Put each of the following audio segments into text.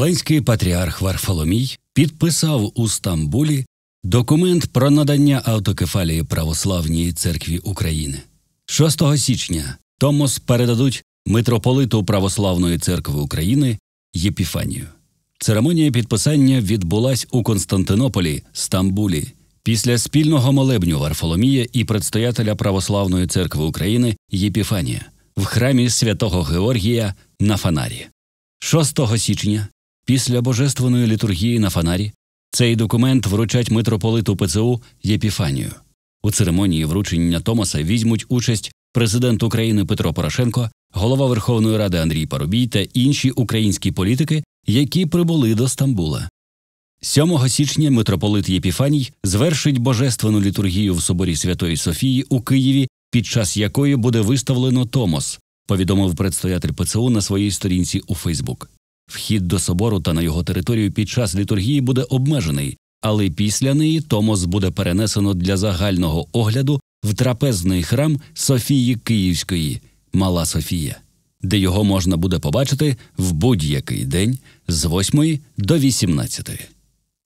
Вселенський патріарх Варфоломій підписав у Стамбулі документ про надання автокефалії православній церкві України. 6 січня Томос передадуть митрополиту Православної церкви України Єпіфанію. Церемонія підписання відбулась у Константинополі, Стамбулі. Після спільного молебню Варфоломія і предстоятеля Православної церкви України Єпіфанія в храмі святого Георгія на Фанарі. 6 січня Після божественної літургії на фанарі цей документ вручать митрополиту ПЦУ Єпіфанію. У церемонії вручення Томаса візьмуть участь президент України Петро Порошенко, голова Верховної Ради Андрій Парубій та інші українські політики, які прибули до Стамбула. 7 січня митрополит Єпіфаній звершить божественну літургію в соборі Святої Софії у Києві, під час якої буде виставлено Томос. Повідомив предстоятель ПЦУ на своїй сторінці у Фейсбук. Вхід до собору та на його територію під час літургії буде обмежений, але після неї Томос буде перенесено для загального огляду в трапезний храм Софії Київської, Мала Софія, де його можна буде побачити в будь-який день з 8 до 18.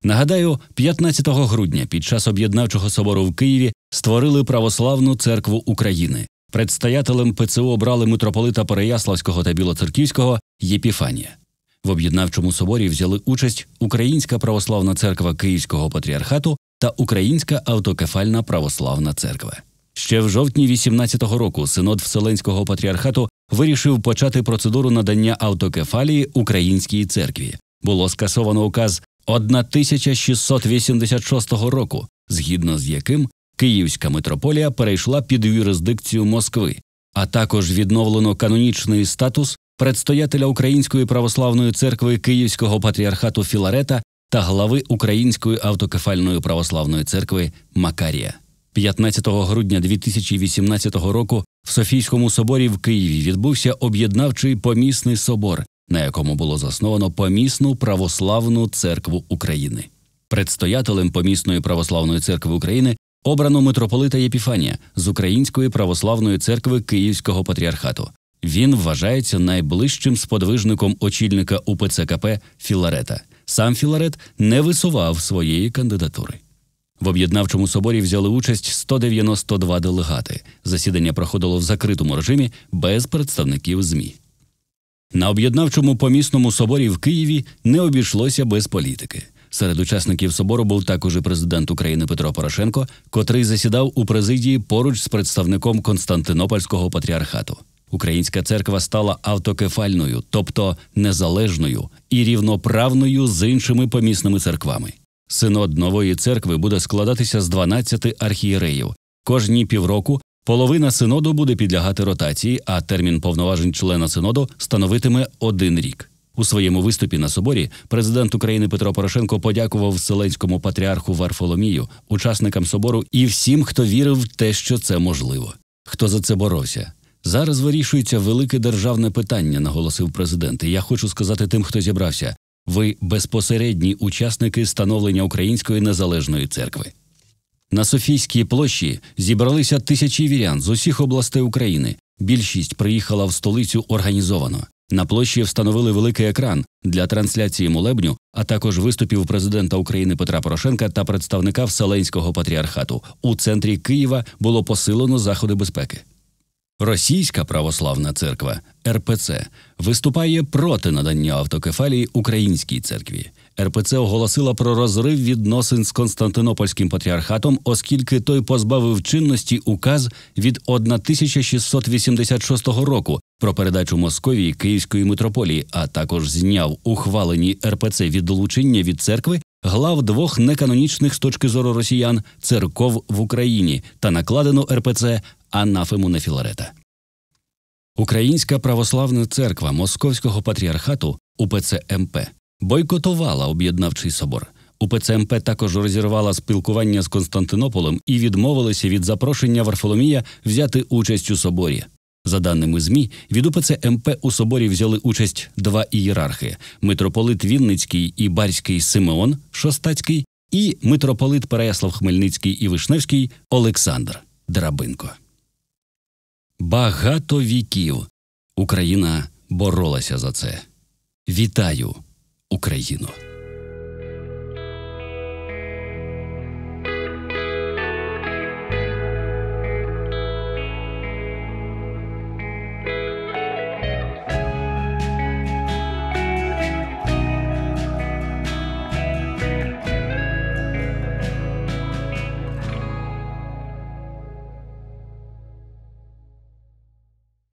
Нагадаю, 15 грудня під час об'єднавчого собору в Києві створили православну церкву України. Предстоятелем ПЦУ обрали митрополита Переяславського та Білоцерківського Єпіфанія. В об'єднавчому соборі взяли участь Українська православна церква Київського патріархату та Українська автокефальна православна церква. Ще в жовтні 18-го року синод Вселенського патріархату вирішив почати процедуру надання автокефалії українській церкві. Було скасовано указ 1686 року, згідно з яким Київська митрополія перейшла під юрисдикцію Москви, а також відновлено канонічний статус предстоятеля Української православної церкви Київського патріархату Філарета та глави Української автокефальної православної церкви Макарія. 15 грудня 2018 року в Софійському соборі в Києві відбувся об'єднавчий помісний собор, на якому було засновано помісну православну церкву України. Предстоятелем помісної православної церкви України обрано митрополита Єпіфанія з Української православної церкви Київського патріархату. Він вважається найближчим сподвижником очільника УПЦКП Філарета. Сам Філарет не висував своєї кандидатури. В об'єднавчому соборі взяли участь 192 делегати. Засідання проходило в закритому режимі без представників ЗМІ. На об'єднавчому помісному соборі в Києві не обійшлося без політики. Серед учасників собору був також і президент України Петро Порошенко, котрий засідав у президії поруч з представником Константинопольського патріархату. Українська церква стала автокефальною, тобто незалежною і рівноправною з іншими помісними церквами. Синод нової церкви буде складатися з 12 архієреїв. Кожні півроку половина синоду буде підлягати ротації, а термін повноважень члена синоду становитиме один рік. У своєму виступі на соборі президент України Петро Порошенко подякував вселенському патріарху Варфоломію, учасникам собору і всім, хто вірив в те, що це можливо, хто за це боровся. Зараз вирішується велике державне питання, наголосив президент. І Я хочу сказати тим, хто зібрався. Ви безпосередні учасники становлення Української незалежної церкви. На Софійській площі зібралися тисячі вірян з усіх областей України. Більшість приїхала в столицю організовано. На площі встановили великий екран для трансляції молебню, а також виступів президента України Петра Порошенка та представника Вселенського патріархату. У центрі Києва було посилено заходи безпеки. Російська православна церква РПЦ виступає проти надання автокефалії українській церкві. РПЦ оголосила про розрив відносин з Константинопольським патріархатом, оскільки той позбавив чинності указ від 1686 року про передачу Московії Київської митрополії, а також зняв ухвалені РПЦ відлучення від церкви глав двох неканонічних з точки зору росіян церков в Україні та накладену РПЦ анафему на Філарета. Українська православна церква Московського патріархату УПЦ МП бойкотувала об'єднавчий собор. УПЦ МП також розірвала спілкування з Константинополем і відмовилася від запрошення Варфоломія взяти участь у соборі. За даними ЗМІ, від УПЦ МП у соборі взяли участь два ієрархи: митрополит Вінницький і Барський Симеон Шостацький і митрополит Переяслав Хмельницький і Вишневський Олександр Драбинко. Багато віків Україна боролася за це. Вітаю Україну!